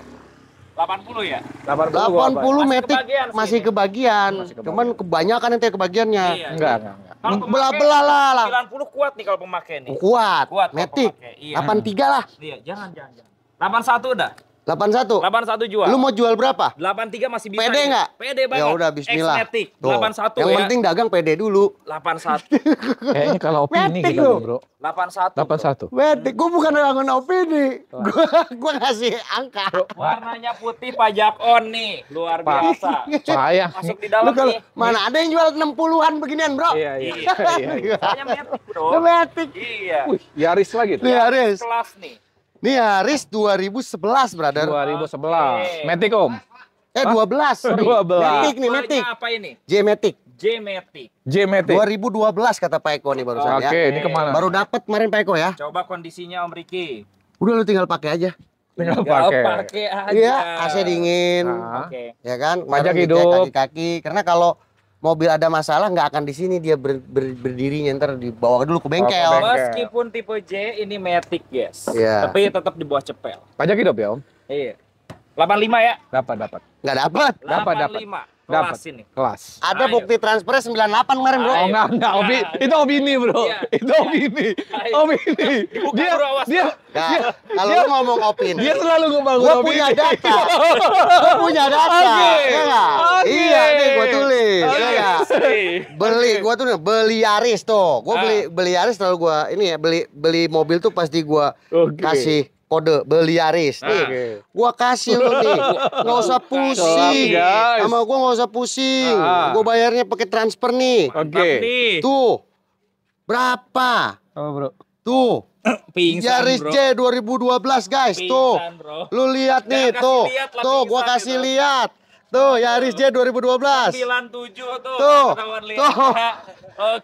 80 ya? 80, 80 metik masih kebagian, masih kebagian. Cuman kebanyakan ente kebagiannya. Iya, enggak, iya. enggak belah-belah lah, lah. 90 kuat nih kalau pemakai nih. Kuat. Kuat. Metik. Iya. 83 lah. Iya, jangan jangan jangan. 81 udah. 81. 81 jual. Lu mau jual berapa? 83 masih bisa. Pede nggak? Ya? Pede banget. Ya udah bismillah. Eksnetik. 81. Yang ya. penting dagang pede dulu. 81. *laughs* Kayaknya kalau opini Matic gitu, lo. Bro. 81. 81. Wetik. Gua bukan orang opini. Gua gua ngasih angka. Bro. Warnanya putih pajak on nih. Luar biasa. Saya. Masuk di dalam kalo, nih. Mana ada yang jual 60-an beginian, Bro? Iya, iya. *laughs* iya. iya. metik, Bro. Metik. Iya. Wih, Yaris lagi tuh. Iya, Yaris. Kelas nih. Ini Haris 2011, brother. 2011. Okay. Matic, Om. Eh, belas, 12. 12. Matic nih, Matic. Apa ini? J Matic. J Matic. J Matic. 2012 kata Pak Eko nih barusan ya. Oke, okay, ini kemana? Baru dapat kemarin Pak Eko ya. Coba kondisinya Om Riki. Udah lu tinggal pakai aja. Tinggal pakai. pakai iya, aja. Iya, AC dingin. Nah. Oke. Okay. Ya kan? Pajak hidup. Kaki-kaki. Karena kalau mobil ada masalah nggak akan di sini dia ber, ber, berdirinya ntar dibawa dulu ke bengkel. Oh, ke bengkel. Meskipun tipe J ini matic yes, yeah. tapi tetap di bawah cepel. Pajak hidup ya om? Iya. Delapan lima ya? Dapat dapat. Nggak dapat. Dapat dapat. Dapat. Kelas ini. Kelas. Ada Ayo. bukti transfernya 98 kemarin, Bro. Oh, enggak, enggak. Obi, iya. itu Obi ini, Bro. Ya. Itu opini. Iya. Ayo. Obi Bukan dia, bro, dia, dia, nah, dia, kalau dia, ngomong opini. Dia selalu ngomong gua opini. punya data. gua punya data. Okay. okay. Iya, iya nih gue tulis. Iya okay. Beli, gua tuh beli Yaris tuh. Gua beli ah. beli Yaris selalu gua ini ya, beli beli mobil tuh pasti gua okay. kasih kode beliaris nah. nih gua kasih lu nih *laughs* nggak usah nah, pusing sama gua nggak usah pusing nah. gua bayarnya pakai transfer nih oke okay. tuh berapa oh, bro tuh *clears throat* Pingsan, Yaris bro. C 2012 guys Pingsan, tuh bro. lu lihat nih tuh tuh gua kasih gitu. lihat Tuh, Yaris ya, J 2012. 97 tuh. Tuh. Tuh. *laughs* Oke.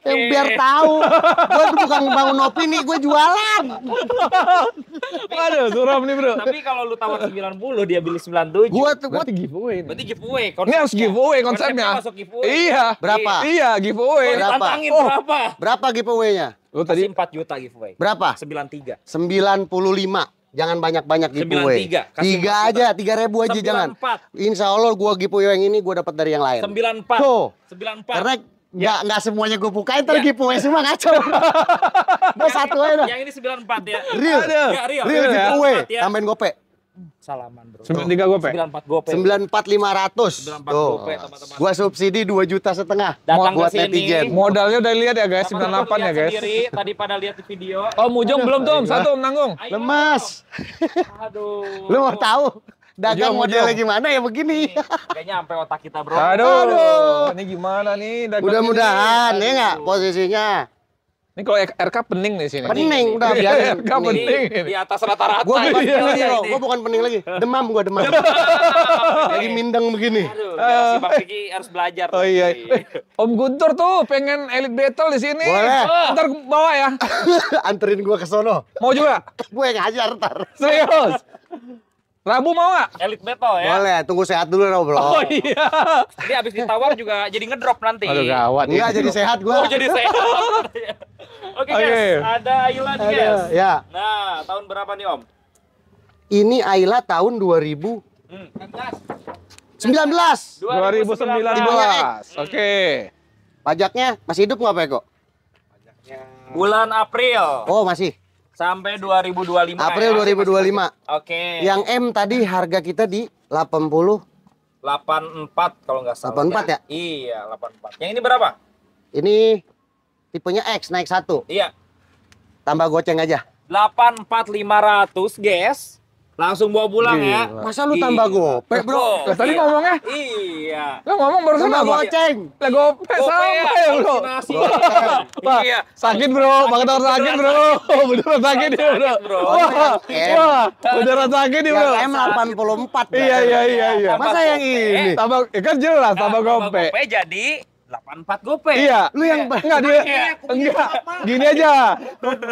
Okay. Eh, biar tahu. gue tuh bukan bangun opini, gue jualan. *laughs* Aduh, suram nih, Bro. Tapi kalau lu tawar 90, dia beli 97. Gua tuh gua giveaway. Ini. Berarti giveaway. konsepnya. Ini harus giveaway konsepnya. Masuk giveaway. Iya. Berapa? Iya, giveaway. Oh, berapa? Oh. berapa? Berapa giveaway-nya? Lu tadi 4 juta giveaway. Berapa? 93. 95. Jangan banyak-banyak giveaway. Tiga, tiga aja, tiga ribu aja 94. jangan. Insya Allah gue giveaway yang ini gue dapat dari yang lain. sembilan So, empat. Karena nggak ya. nggak semuanya gue bukain ntar ya. giveaway semua ngaco. *laughs* Gue satu aja Yang ini sembilan empat ya. Real. Ya, real. Real giveaway. Ya. Tambahin gope salaman bro. 93 gope. 94 gope. 94 500. 94 Tuh. gope teman-teman. Gua subsidi dua juta setengah. Datang buat sini. netizen. Modalnya udah lihat ya guys, 98 ya guys. Sendiri, tadi pada lihat di video. Oh, Mujung Aduh, belum tuh, Om. Satu Om nanggung. Ayo, Lemas. Aduh. Lu mau tahu? Dagang Jom, modelnya gimana ya begini? Kayaknya sampai otak kita, Bro. Aduh. Aduh. Ini gimana nih Mudah-mudahan ya enggak posisinya ini kalau RK pening nih sini. Pening, udah ya. RK pening. Di atas rata-rata. Gue iya, iya, gue bukan pening lagi. Demam gue demam. *laughs* lagi mindeng begini. Aduh, ah. si Bang Kiki harus belajar. Oh iya. *laughs* Om Guntur tuh pengen elite battle di sini. Boleh. Ah. Ntar bawa ya. *laughs* Anterin gue ke sono. Mau juga? gue ngajar ntar. Serius? Rabu mau gak? Elit Beto ya? Boleh, tunggu sehat dulu dong bro. Oh iya. Jadi abis ditawar juga jadi ngedrop nanti. Aduh gawat. Iya jadi sehat gue. Oh jadi sehat. *laughs* Oke okay, okay. guys, ada Ayla nih guys. Ya. Nah, tahun berapa nih om? Ini Ayla tahun 2000. Hmm. 19. 2019. 2019. Oke. Okay. Pajaknya masih hidup nggak Pak Eko? Pajaknya... Bulan April. Oh masih. Sampai 2025. April ya, 2025. Oke. Okay. Yang M tadi harga kita di 80 84 kalau nggak salah. 84 ya? Iya, 84. Yang ini berapa? Ini tipenya X naik satu. Iya. Tambah goceng aja. 84500, guys. Langsung bawa pulang ya. Gila. ya. Masa lu tambah iya. gopek, Bro? Lah tadi iya. ngomongnya? Iya. Lu ngomong baru barusan apa? Goceng. Lah gopek sama ya lu. Iya. Sakit, Bro. banget orang sakit, Bro. *laughs* Beneran sakit ya Bro. Wah. Beneran sakit ya Bro. M 84. Iya, iya, iya, iya, iya. Masa yang ini? Tambah ya kan jelas tambah gopek. Gopek jadi 84 gope. Iya. Lu yang iya. enggak dia. Ya, enggak. Gini aja.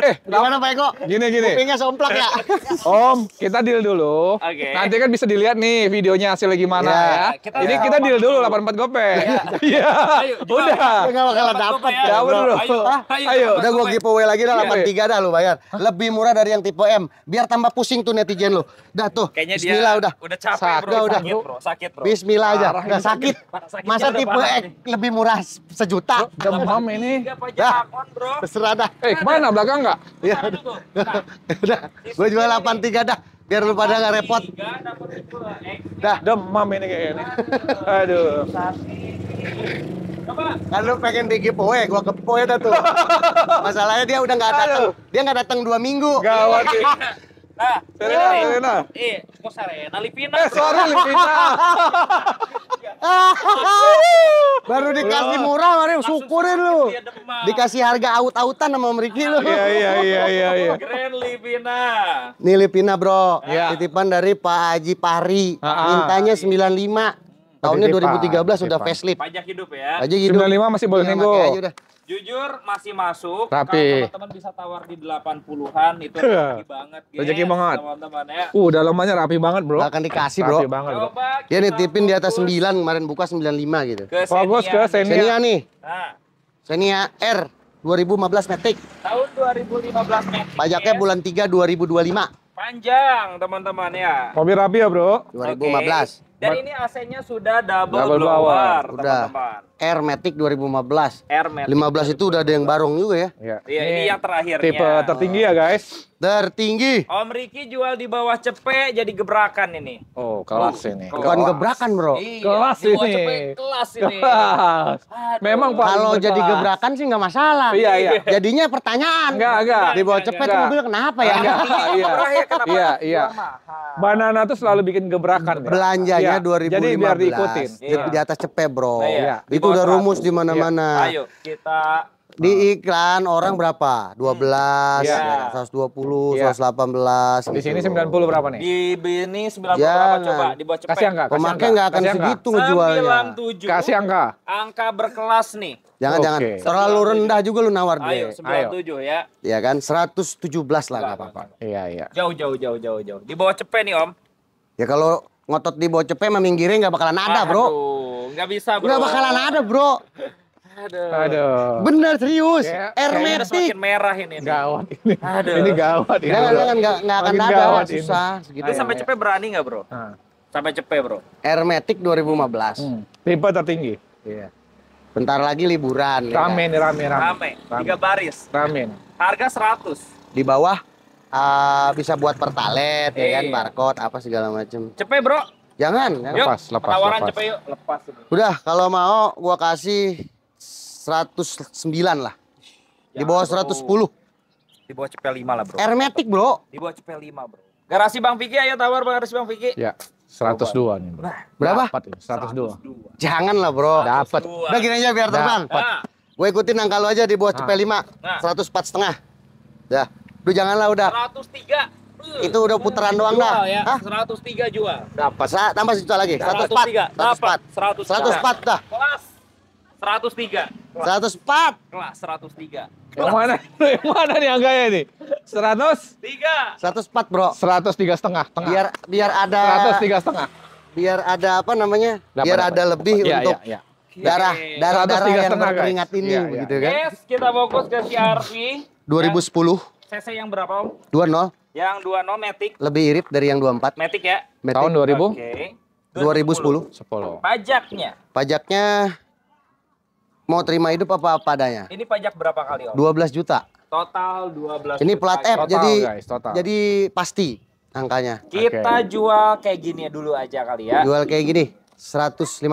Eh, gimana Pak Eko? Gini gini. Kupingnya somplak ya. Om, kita deal dulu. Oke. Okay. Nanti kan bisa dilihat nih videonya hasilnya gimana yeah. ya. Kita Jadi kita deal dulu 84 gope. Iya. iya. Ayo. Udah. Enggak bakal dapat. Ya dulu. Ayo. Udah gua giveaway lagi dah 83 iya. dah lu bayar. Lebih murah dari yang tipe M. Biar tambah pusing tuh netizen lu. Dah tuh. Kayaknya dia udah. Udah capek bro. Udah udah. Sakit bro. Bismillah aja. Udah sakit. Masa tipe X lebih murah lah sejuta. Demam ini. Dah, terserah dah. Eh, kemana belakang enggak? Iya. Nah. Udah, gua jual 83 dah. Biar lu pada nggak repot. Eh, dah. Demam ini kayaknya. Aduh. Kan lu pengen di poe, gua poe dah tuh. *laughs* Masalahnya dia udah nggak datang. Dia nggak datang dua minggu. Gawat. *laughs* Serena, yeah. Serena. Eh, iya, kok Serena Livina? Eh, sorry Livina. *laughs* Baru dikasih murah, mari syukurin lu. Dikasih harga aut-autan sama Meriki lu. Iya, iya, iya, iya, iya. Grand Livina. Nih Livina, Bro. Iya. Titipan dari Pak Haji Pari. Ah, ah. Mintanya 95. Iya. Tahunnya 2013 sudah facelift. Pajak hidup ya. Pajak hidup. 95 masih boleh iya, nego. Jujur masih masuk. Tapi teman-teman bisa tawar di 80-an itu *laughs* rezeki banget, guys. Rezeki banget. Teman-teman ya. Uh, dalamannya rapi banget, Bro. akan dikasih, Bro. Rapi banget. Bro. Dia nitipin di atas 9 kemarin buka 95 gitu. bagus fokus ke Senia. Senia nih. Senia nah. R 2015 metik. Tahun 2015 metik. Pajaknya bulan 3 2025. Panjang, teman-teman ya. Mobil rapi ya, Bro. 2015. Okay. Dan ini AC-nya sudah double, double blower, blower. Udah. teman-teman. Air Matic 2015. Air Matic 15 itu udah ada yang barong juga ya. Iya, ya, ini, ini yang terakhirnya. Tipe tertinggi ya, guys. Tertinggi. Om Riki jual di bawah cepe jadi gebrakan ini. Oh, kelas oh, ini. Kelas. Bukan gebrakan, Bro. Iya, kelas di bawah ini. Cepe, kelas ini. Kelas. Memang kalau jadi gebrakan sih nggak masalah. Iya, iya. Jadinya pertanyaan. Enggak, enggak. Di bawah cepe itu mobil kenapa ya? Enggak, iya. iya. Kenapa? Iya, iya. Banana tuh selalu bikin gebrakan. Ya. Belanjanya 2015. Iya. Jadi biar diikutin. Di, di iya. atas cepe, Bro. iya. Itu udah rumus di iya. mana-mana. Ya, ayo kita di eh. iklan orang berapa? 12, yeah. 120, yeah. 118. Di sini 90 gitu. berapa nih? Di ini 90 Jangan. berapa coba? Dibuat cepet. Kasih angka. Kasih Pemakai nggak akan kasih segitu angka. jualnya. 97. Kasih angka. Angka berkelas nih. Jangan jangan okay. jangan. Terlalu rendah juga lu nawar Ayo, gue. Ayo 97 ya. Iya kan? 117 lah nggak apa-apa. Iya iya. Jauh jauh jauh jauh jauh. Di bawah cepet nih Om. Ya kalau ngotot di bawah cepet mah minggirnya nggak bakalan ada, Aduh. Bro nggak bisa bro. Nggak bakalan ada bro. Aduh. Aduh. Bener serius. Ya, Hermetik. Semakin merah ini. Nih. Gawat ini. Aduh. Ini gawat ini. Jangan, jangan, nggak nggak akan ada. Susah. Ini. Segitu. Lu sampai cepet berani nggak bro? Ha. Sampai cepet bro. Hermetik 2015. Hmm. Tipe tertinggi. Iya. Bentar lagi liburan. Ya rame ya. rame, rame. Rame. Tiga baris. Rame. Harga 100. Di bawah uh, bisa buat pertalet, e. ya kan, iya. barcode, apa segala macam. Cepet bro. Jangan, ya, lepas, Yuk, lepas, lepas, cepet yuk, lepas. Udah, kalau mau gua kasih 109 lah. Ya, Di bawah bro. 110. Di bawah cp 5 lah, Bro. Hermetik, Bro. Di bawah cp 5, Bro. Garasi Bang Vicky ayo tawar Bang Garasi Bang Vicky. Ya. 102 nih, Bro. Nah, Berapa? Dapat 102. 102. Jangan lah, Bro. Dapat. Udah gini aja biar teman. Nah. Gue ikutin angka lu aja di bawah nah. cepet 5. Nah. 104 setengah. Ya. Udah janganlah udah. 103. Itu udah putaran doang dah. Ya. Hah? 103 jual. Dapat. Sa tambah sejuta lagi. 104. 103. 104. 104 dah. Kelas 103. 104. Kelas 103. Yang mana? Yang mana nih angkanya nih? 103. 104, Bro. 103 setengah, tengah. Biar biar ada 103 setengah. Biar ada apa namanya? Dapat, biar dapat. ada lebih ya, untuk ya, ya. darah darah darah yang setengah, berkeringat guys. ini ya, ya. gitu kan. Yes, kita fokus ke CRV. 2010. CC yang berapa, Om? 20. Yang 20 Matic. Lebih irit dari yang 24. Matic ya. Matic. Tahun 2000? Oke. Okay. 2010. 10. Pajaknya. Pajaknya mau terima hidup apa padanya? Ini pajak berapa kali, Om? 12 juta. Total 12 juta. Ini plat F total, jadi guys, total. jadi pasti angkanya. Kita okay. jual kayak gini ya, dulu aja kali ya. Jual kayak gini. 115.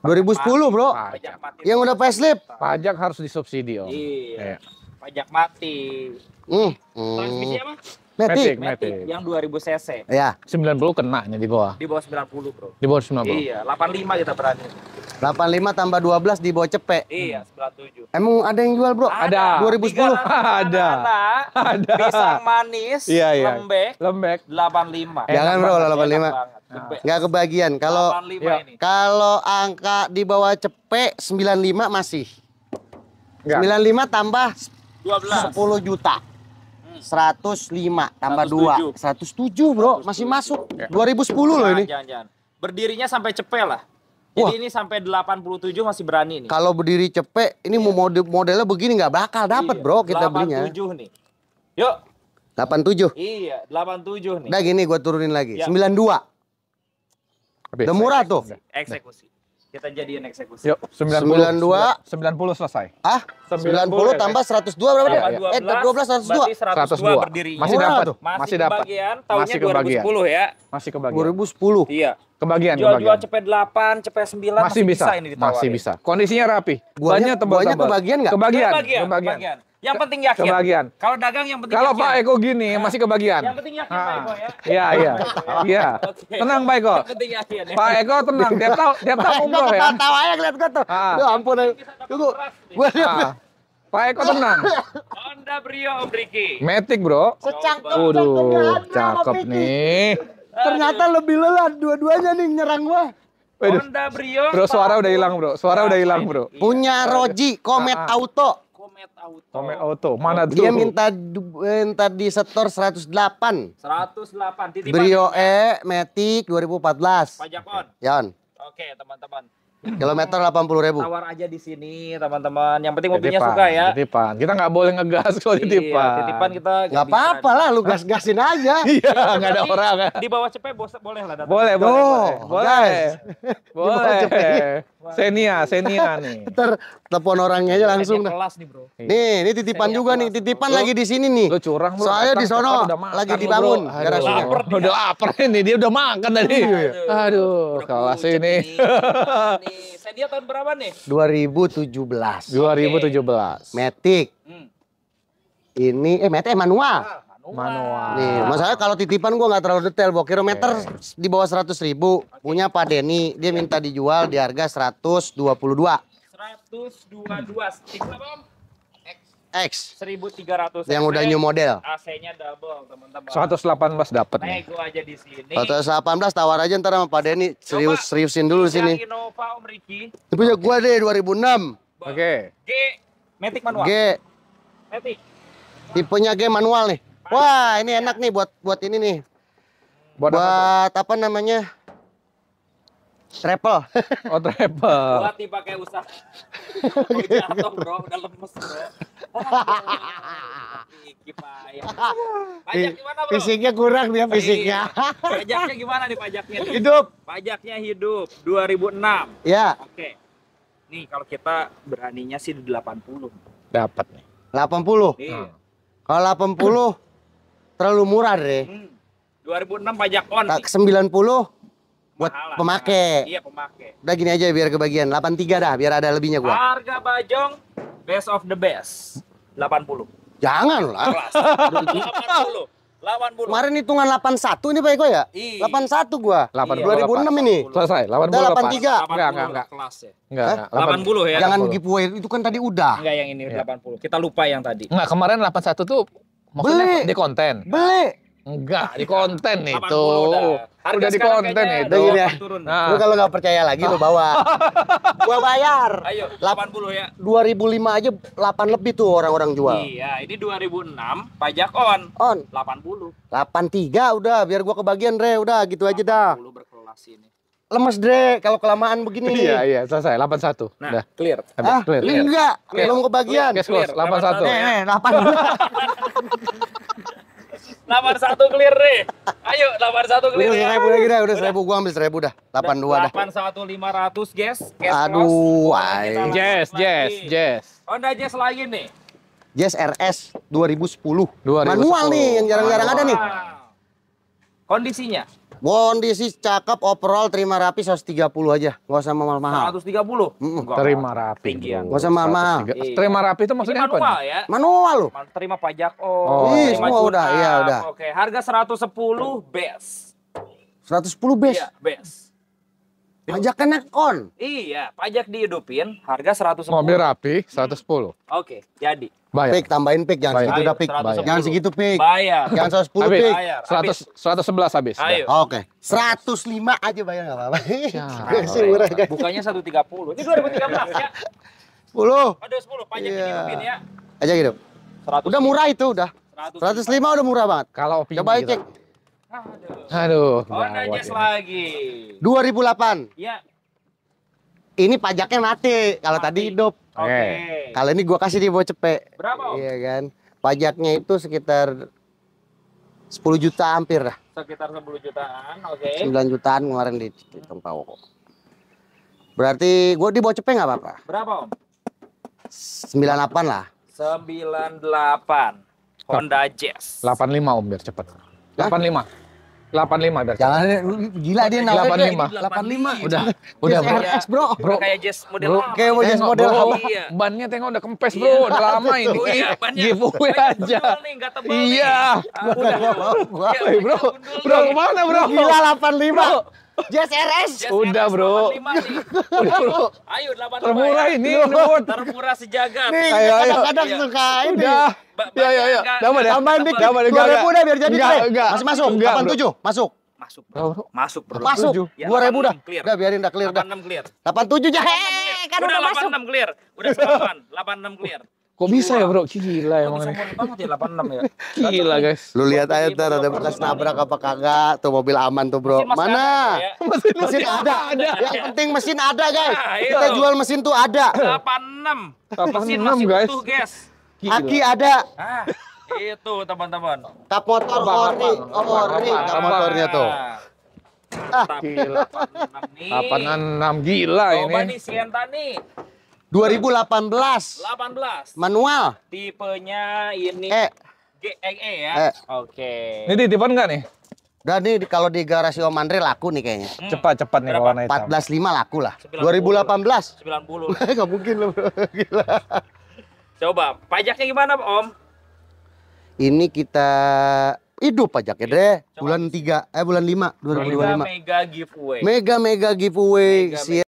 2010, Bro. Pajak mati. Yang udah facelift. Pajak harus disubsidi, Om. Iya. Yeah. Pajak mati. Hmm. hmm. Transmisi apa? Matic. Matic. Matic. Yang 2000 cc. Iya. 90 kena nih di bawah. Di bawah 90, Bro. Di bawah 90. Iya, 85 kita berani. 85 tambah 12 di bawah cepek. Iya, 97. Emang ada yang jual, Bro? Ada. 2010. Ada. ada. Ada. Pisang manis, iya, iya. lembek. Lembek. 85. Jangan, Bro, 85. Enggak nah. kebagian. Kalau iya. kalau angka di bawah cepek 95 masih. Enggak. 95 tambah 12 10 juta. 105 tambah 2. 107, Bro. 107. Masih masuk. Ya. 2010 loh ini. Jangan, jangan. Berdirinya sampai cepet lah. Jadi Wah. ini sampai 87 masih berani nih. Kalau berdiri cepet ini iya. mau model modelnya begini nggak bakal dapat, iya. Bro, kita 87 belinya. 87 nih. Yuk. 87. Iya, 87 nih. Udah gini gue turunin lagi. Ya. 92. Udah murah tuh. Eksekusi kita jadiin eksekusi. Yuk, 90, 92 90 selesai. Ah, 90, 90 ya, tambah 102 berapa dia? Iya. Eh, 12 102. Berarti 102, 102 berdiri. Masih dapat. Masih, masih dapat. Kebagian tahunnya masih kebagian. 2010 ya. Masih kebagian. 2010. Iya. Kebagian, jual, kebagian. Jual cepet 8, cepet 9 masih, masih bisa. bisa ini ditawarin. Masih bisa. Kondisinya rapi. Buahnya tebal-tebal. Buahnya kebagian nggak? Kebagian. Kebagian. kebagian. kebagian. Yang penting yakin. Kebagian. Kalau dagang yang penting Kalau Pak Eko gini nah, masih kebagian. Yang penting yakin nah. Pak Eko ya. Iya, iya. Iya. Okay. Tenang Pak Eko. Yang penting yakin ya. Pak Eko tenang, Dia tahu dia tahu umur ya. tahu aja lihat gue tuh. Ah. Ya ampun. Ya. Tunggu. Ah. lihat. Pak Eko tenang. Honda Brio Om Riki. Matic bro. Secangkep. Waduh, cakep nih. Ternyata lebih lelah dua-duanya nih nyerang gua. Honda Brio. Bro suara udah hilang bro, suara udah hilang iya. bro. Punya Roji Comet ah, ah. Auto. Komet Auto. Auto. Mana tuh? Dia minta eh, minta di setor 108. 108. Titipan. Brio E Matic 2014. Pajak on. Yan. Oke, teman-teman. Kilometer delapan puluh ribu. Tawar aja di sini, teman-teman. Yang penting mobilnya suka ya. Titipan. Kita nggak boleh ngegas kalau titipan. Iya, titipan kita nggak apa-apa lah. Lu kan. gas-gasin aja. *laughs* iya, nggak ada orang. Di bawah cepet boleh lah. Datang. Boleh, boleh, boleh, boleh. *laughs* boleh. boleh. *laughs* Senia, Senia nih. *laughs* Ntar telepon orangnya aja langsung. kelas nih bro. Nih, ini titipan Senia juga kelas, nih, titipan lu, lagi di sini nih. Lu curang lu. Soalnya di sono lagi dibangun. Udah lapar, udah lapar ini dia udah makan tadi. Aduh, Aduh kelas ini. Senia tahun berapa nih? 2017. 2017. Matic. Hmm. Ini eh Matic manual. Ah manual. Nih, masalahnya kalau titipan gua nggak terlalu detail, bawa kilometer okay. di bawah seratus ribu. Okay. Punya Pak Denny, dia minta dijual di harga seratus dua puluh dua. Seratus dua dua, X. ratus Yang udah new model. AC-nya double, teman-teman. Seratus 118 dapat nih. Gua aja di sini. 118 tawar aja ntar sama Pak Denny. Serius seriusin dulu sini. Innova Om Riki. Itu punya okay. gua deh 2006. Oke. Okay. G Matic manual. G Matic. Tipenya G manual nih. Wah, ini enak nih buat buat ini nih. Buat, buat apa, apa namanya? Travel. *laughs* Oh, travel. Buat dipakai usaha. Jatuh, bro. Udah lemes, bro. Pajak gimana, bro? Fisiknya kurang dia fisiknya. Iya. Pajaknya gimana nih pajaknya? Nih? Hidup. Pajaknya hidup 2006. Ya. Oke. Nih kalau kita beraninya sih di 80. Dapat nih. 80. Iya. Hmm. Kalau 80 terlalu murah deh. Hmm. 2006 pajak on. Tak 90 buat Mahalah. pemakai. Iya, pemakai. Udah gini aja biar kebagian. 83 dah biar ada lebihnya gua. Harga Bajong best of the best. 80. Jangan lah. 80. 80. Kemarin hitungan 81 ini Pak Eko ya? Iya. 81 gua. 80. Iya. 2006 ini. Selesai. 80. 83. Enggak, enggak, enggak. Kelas ya. Enggak, Hah? 80 ya. Jangan giveaway itu kan tadi udah. Enggak yang ini ya. 80. Kita lupa yang tadi. Enggak, kemarin 81 tuh Maksudnya beli. di konten? Beli. Enggak, di konten itu. Udah, udah di konten itu. Udah gini ya. Nah. Lu kalau nggak percaya lagi lu bawa. *laughs* gua bayar. Ayo, 80 ya. 2005 aja 8 lebih tuh orang-orang jual. Iya, ini 2006 pajak on. On. 80. 83 udah biar gua kebagian Re, udah gitu aja dah. 80 berkelas ini lemes deh kalau kelamaan begini. Iya iya selesai 81. Nah, Udah. clear. Habis, ah, clear. clear. Enggak, clear. belum kebagian. Clear. close 81. Eh, eh 82. 81 *laughs* clear deh. Ayo 81 clear. Udah seribu lagi dah, udah seribu gua ambil seribu dah. 82 dah. 81 500 guys. Aduh, ay. Jazz, jazz, jazz. Honda Jazz lagi nih. Jazz RS 2010. 2010. Manual nih yang jarang-jarang ada nih. Kondisinya? Kondisi cakep overall terima rapi 130 aja. Enggak usah mahal-mahal. 130? Mm -mm. Terima rapi. Enggak usah mahal-mahal. Iya. Terima rapi itu maksudnya manual, apa? Manual ya. Manual loh. Terima pajak oh. oh. Ih, semua udah, iya udah. Oke, okay. harga 110 best. 110 best. Iya, best. Pajak kena on. Iya, pajak dihidupin, harga 110. Mobil rapi 110. Hmm. Oke, okay, jadi Bayar. Pik, tambahin pik, jangan segitu udah pik. Jangan segitu pik. Bayar. Jangan 110 habis. pik. Bayar. 100, 111 habis. Ayo. Oke. Okay. 105 aja bayar gak apa-apa. Masih *laughs* murah kan. Bukannya 130. Ini 2013 ya. 10. Aduh 10, pajak yeah. ini mungkin ya. Aja gitu. 100. Udah murah itu udah. 105, 105 udah murah banget. Kalau opini. Coba cek. Gitu. Aduh. Aduh. Oh, nanya lagi. 2008. Iya, ini pajaknya mati. Kalau tadi hidup. Oke. Okay. Kalau ini gua kasih di bawah cepet. Berapa? Iya kan. Pajaknya itu sekitar 10 juta hampir lah. Sekitar 10 jutaan, oke. Okay. 9 jutaan kemarin di tempat Pawo. Berarti gua di bawah cepet nggak apa-apa? Berapa om? 98 lah. 98. Honda Jazz. 85 om biar cepet. 85 lima berarti. jalan gila dia lima 85. lima Udah, udah bro. RX, bro. Bro kayak jazz model bro. lama. Kayak jazz model lama. Iya. Bannya tengok udah kempes, iya. Bro. Udah lama ini. Oh, iya, bannya. Giveaway aja. iya. Ah, udah, iya, bro. Bro, kemana, Bro? Gila 85. Bro. JSRS. Udah bro. Udah bro. Ayo 85. Termurah ini. Termurah sejagat. Nih ayo, ayo. kadang-kadang iya. suka ini. Udah. Iya, iya, ya ya ya. Tambah deh. Tambahin dikit. Tambah deh. 2 ribu udah biar jadi. Enggak, enggak. Masuk masuk. Enggak, 87. Masuk. Masuk bro. Masuk bro. Masuk. 2 ribu dah. Udah biarin dah clear dah. 86 clear. 87 jahe. Kan udah masuk. 86 clear. Udah sekawan. 86 clear. Kok Cua. bisa ya bro? Gila ya emang ini. banget ya 86 ya. *laughs* Gila guys. Lu lihat aja ntar ada bekas nabrak apa kagak. Tuh mobil aman tuh bro. Mesin Mana? Ya? Mesin, mesin, mesin ada. ada. Yang penting mesin ada guys. Nah, Kita jual mesin tuh ada. 86. 86 mesin masih guys. utuh guys. Aki ada. Ah, itu teman-teman. Kap motor ori. Ori. Kap motornya tuh. Nah. Ah, gila. 86 gila ini. Coba nih Sienta nih. 2018. 18. Manual. Tipenya ini eh. E. GE ya. E. Oke. Okay. Ini titipan nggak nih? Udah nih kalau di garasi Om Andre laku nih kayaknya. cepat Cepat cepat nih warna hitam. 14.5 laku lah. 90. 2018. 90. Enggak mungkin loh *laughs* Gila. Coba pajaknya gimana Om? Ini kita hidup pajaknya deh. Coba. Bulan 3 eh bulan 5 2025. Mega mega giveaway. Mega mega giveaway. Mega, mega.